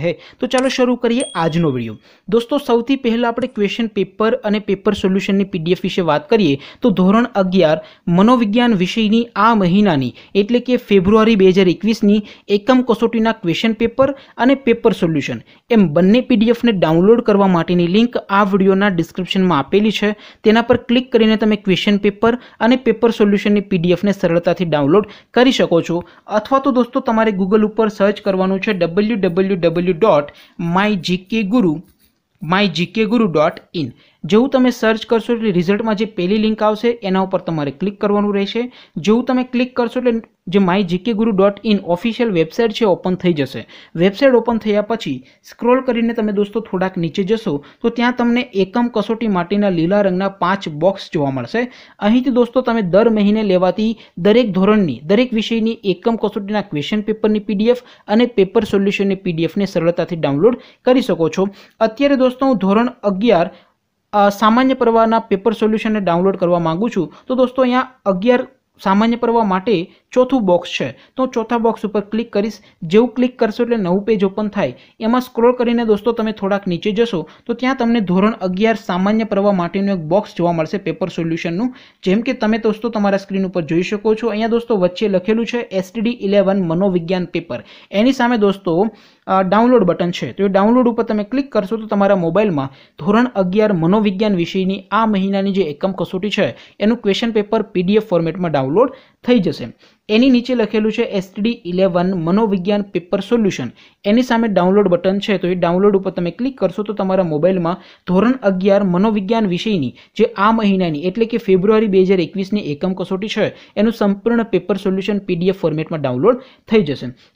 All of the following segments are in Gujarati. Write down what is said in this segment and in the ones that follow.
રહે તો ચાલો શરૂ કરીએ આજનો વિડીયો દોસ્તો સૌથી પહેલાં આપણે ક્વેશ્ચન પેપર અને પેપર સોલ્યુશનની પીડીએફ વિશે વાત કરીએ તો ધોરણ અગિયાર મનોવિજ્ઞાન વિષયની આ મહિનાની એટલે કે ફેબ્રુઆરી બે હજાર એકવીસની એકમ કસોટીના ક્વેશ્ચન પેપર અને પેપર સોલ્યુશન એમ બંને પીડીએફને ડાઉનલોડ કરવા માટેની લિંક આ વિડીયોના ડિસ્ક્રિપ્શનમાં આપેલી છે તેના પર ક્લિક કરીને તમે ક્વેશ્ચન પેપર અને પેપર સોલ્યુશનની પીડીએફને સરળતાથી ડાઉનલોડ કરી શકો છો અથવા તો દોસ્તો તમારે ગૂગલ ઉપર સર્ચ કરવાનું છે W W W W dot my GK guru my GK guru dot in જેવું તમે સર્ચ કરશો એટલે રિઝલ્ટમાં જે પહેલી લિંક આવશે એના ઉપર તમારે ક્લિક કરવાનું રહેશે જેવું તમે ક્લિક કરશો એટલે જે my GK guru dot in official website છે ઓપન થઈ જશે વેબસાઇટ ઓપન થયા પછી સ્ક્રોલ કરીને તમે દોસ્તો થોડાક નીચે જશો તો ત્યાં તમને એકમ કસોટી માટેના લીલા રંગના પાંચ બોક્સ જોવા મળશે અહીંથી દોસ્તો તમે દર મહિને લેવાતી દરેક ધોરણની દરેક વિષયની એકમ કસોટીના ક્વેશ્ચન પેપરની પીડીએફ અને પેપર સોલ્યુશનની પીડીએફને સરળતાથી ડાઉનલોડ કરી શકો છો અત્યારે દોસ્તો હું ધોરણ અગિયાર સામાન્ય પ્રવાહના પેપર સોલ્યુશનને ડાઉનલોડ કરવા માગું છું તો દોસ્તો અહીંયા અગિયાર સામાન્ય પ્રવાહ માટે ચોથું બોક્સ છે તો ચોથા બોક્સ ઉપર ક્લિક કરીશ જેવું ક્લિક કરશો એટલે નવું પેજ ઓપન થાય એમાં સ્ક્રોલ કરીને દોસ્તો તમે થોડાક નીચે જશો તો ત્યાં તમને ધોરણ અગિયાર સામાન્ય પ્રવાહ માટેનું એક બોક્સ જોવા મળશે પેપર સોલ્યુશનનું જેમ કે તમે દોસ્તો તમારા સ્ક્રીન ઉપર જોઈ શકો છો અહીંયા દોસ્તો વચ્ચે લખેલું છે એસટીડી ઇલેવન મનોવિજ્ઞાન પેપર એની સામે દોસ્તો ડાઉનલોડ બટન છે તો એ ડાઉનલોડ ઉપર તમે ક્લિક કરશો તો તમારા મોબાઈલમાં ધોરણ અગિયાર મનોવિજ્ઞાન વિષયની આ મહિનાની જે એકમ કસોટી છે એનું ક્વેશ્ચન પેપર પીડીએફ ફોર્મેટમાં ડાઉનલોડ થઈ જશે એની નીચે લખેલું છે એસટીડી ઇલેવન મનોવિજ્ઞાન પેપર સોલ્યુશન એની સામે ડાઉનલોડ બટન છે તો એ ડાઉનલોડ ઉપર તમે ક્લિક કરશો તો તમારા મોબાઈલમાં ધોરણ અગિયાર મનોવિજ્ઞાન વિષયની જે આ મહિનાની એટલે કે ફેબ્રુઆરી બે હજાર એકવીસની એકમ કસોટી છે એનું સંપૂર્ણ પેપર સોલ્યુશન પીડીએફ ફોર્મેટમાં ડાઉનલોડ થઈ જશે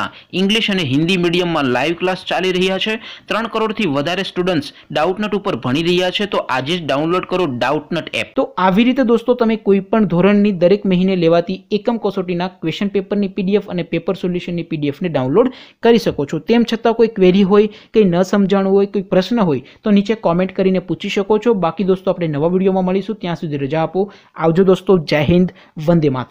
શાળાના ઇંગ્લિશ અને હિન્દી મીડિયમમાં લાઈવ ક્લાસ ચાલી રહ્યા છે ત્રણ કરોડથી વધારે સ્ટુડન્ટ્સ ડાઉટનટ ઉપર ભણી રહ્યા છે તો આજે જ ડાઉનલોડ કરો ડાઉટનટ એપ તો આવી રીતે દોસ્તો તમે કોઈ પણ ધોરણની દરેક મહિને લેવાતી એકમ કસોટીના ક્વેશ્ચન પેપરની પીડીએફ અને પેપર સોલ્યુશનની પીડીએફને ડાઉનલોડ કરી શકો છો તેમ છતાં કોઈ ક્વેરી હોય કંઈ ન સમજાણું હોય કોઈ પ્રશ્ન હોય તો નીચે કોમેન્ટ કરીને પૂછી શકો છો બાકી દોસ્તો આપણે નવા વિડીયોમાં મળીશું ત્યાં સુધી રજા આપો આવજો દોસ્તો જય હિન્દ વંદે માતા